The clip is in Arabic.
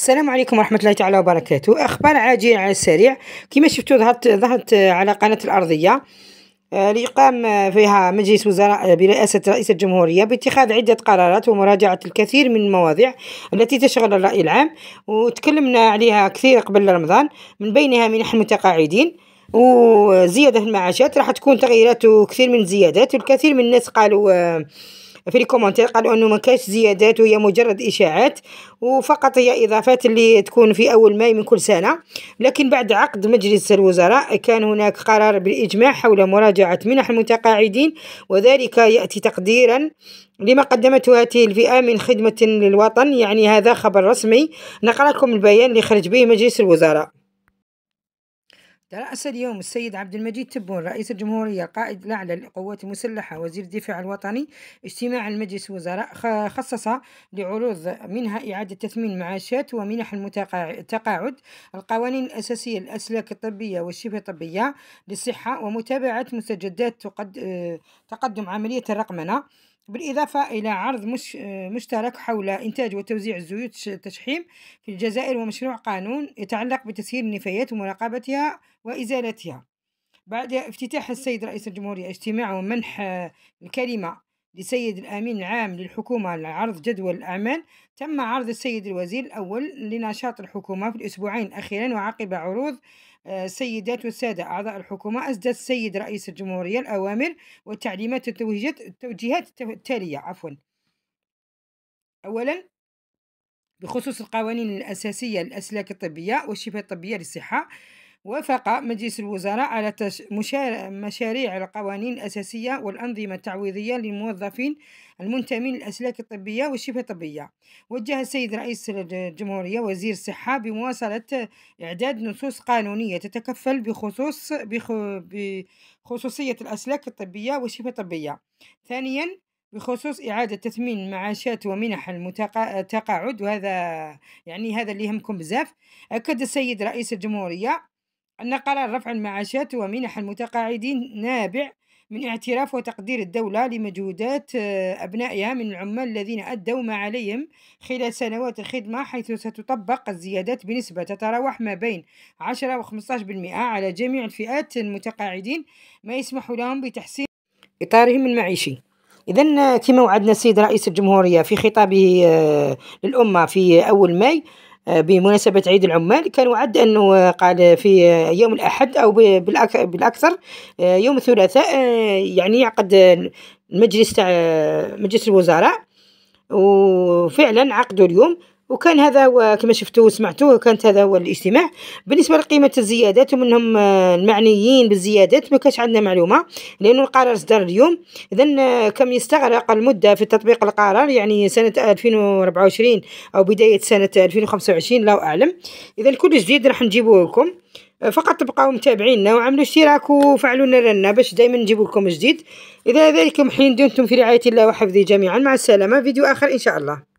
السلام عليكم ورحمة الله تعالى وبركاته أخبار عاجلة على السريع كما شفتوا ظهرت ظهرت على قناة الأرضية آه، ليقام فيها مجلس وزراء آه، برئاسة رئيس الجمهورية باتخاذ عدة قرارات ومراجعة الكثير من المواضيع التي تشغل الرأي العام وتكلمنا عليها كثير قبل رمضان من بينها منح المتقاعدين وزيادة المعاشات راح تكون تغييرات وكثير من الزيادات والكثير من الناس قالوا آه، في الكومنتير قالوا انه ما كاش زيادات وهي مجرد اشاعات وفقط هي اضافات اللي تكون في اول ماي من كل سنه لكن بعد عقد مجلس الوزراء كان هناك قرار بالاجماع حول مراجعه منح المتقاعدين وذلك ياتي تقديرا لما قدمته هذه الفئة من خدمة للوطن يعني هذا خبر رسمي نقرأ لكم البيان اللي خرج به مجلس الوزراء ترأس اليوم السيد عبد المجيد تبون رئيس الجمهورية القائد الأعلى للقوات المسلحة وزير الدفاع الوطني اجتماع المجلس وزراء خصص لعروض منها إعادة تثمين معاشات ومنح التقاعد القوانين الأساسية للأسلاك الطبية والشبه الطبية للصحة ومتابعة مستجدات تقدم عملية الرقمنة بالإضافة إلى عرض مش مشترك حول إنتاج وتوزيع زيوت التشحيم في الجزائر ومشروع قانون يتعلق بتسهيل النفايات ومراقبتها وإزالتها بعد افتتاح السيد رئيس الجمهورية اجتماع ومنح الكلمة لسيد الأمين العام للحكومة لعرض جدول الأعمال تم عرض السيد الوزير الأول لنشاط الحكومة في الأسبوعين الأخيرين وعقب عروض السيدات آه، والسادة أعضاء الحكومة أسدى السيد رئيس الجمهورية الأوامر والتعليمات التوجيهات التالية عفوا أولا بخصوص القوانين الأساسية للأسلاك الطبية والشبه الطبية للصحة وافق مجلس الوزراء على مشاريع القوانين الأساسية والأنظمة التعويضية للموظفين المنتمين للأسلاك الطبية والشبه الطبية وجه السيد رئيس الجمهورية وزير الصحة بمواصلة إعداد نصوص قانونية تتكفل بخصوص بخصوصية الأسلاك الطبية والشبه الطبية ثانيا بخصوص إعادة تثمين معاشات ومنح التقاعد وهذا يعني هذا اللي يهمكم بزاف أكد السيد رئيس الجمهورية أن قرار رفع المعاشات ومنح المتقاعدين نابع من اعتراف وتقدير الدولة لمجهودات آه، أبنائها من العمال الذين أدوا ما عليهم خلال سنوات الخدمة حيث ستطبق الزيادات بنسبة تتراوح ما بين 10 و 15% على جميع الفئات المتقاعدين ما يسمح لهم بتحسين إطارهم المعيشي إذا آه، كما وعدنا السيد رئيس الجمهورية في خطابه آه، للأمة في أول ماي آه، بمناسبة عيد العمال كان وعد أنه آه، قال في آه، يوم الأحد أو بالأكثر يوم الثلاثاء يعني يعقد المجلس تاع مجلس الوزراء وفعلا عقدوا اليوم وكان هذا هو كما شفتوا وسمعتوه كانت هذا هو الاجتماع بالنسبه لقيمه الزيادات ومنهم آه، المعنيين بالزيادات ما كانش عندنا معلومه لأن القرار صدر اليوم اذا آه، كم يستغرق المده في تطبيق القرار يعني سنه 2024 او بدايه سنه 2025 لا اعلم اذا كل جديد راح نجيبه لكم آه، فقط تبقاو متابعينا وعملوا اشتراك وفعلوا لنا باش دائما نجيب لكم جديد اذا ذلكم حين دمتم في رعايه الله وحفظه جميعا مع السلامه فيديو اخر ان شاء الله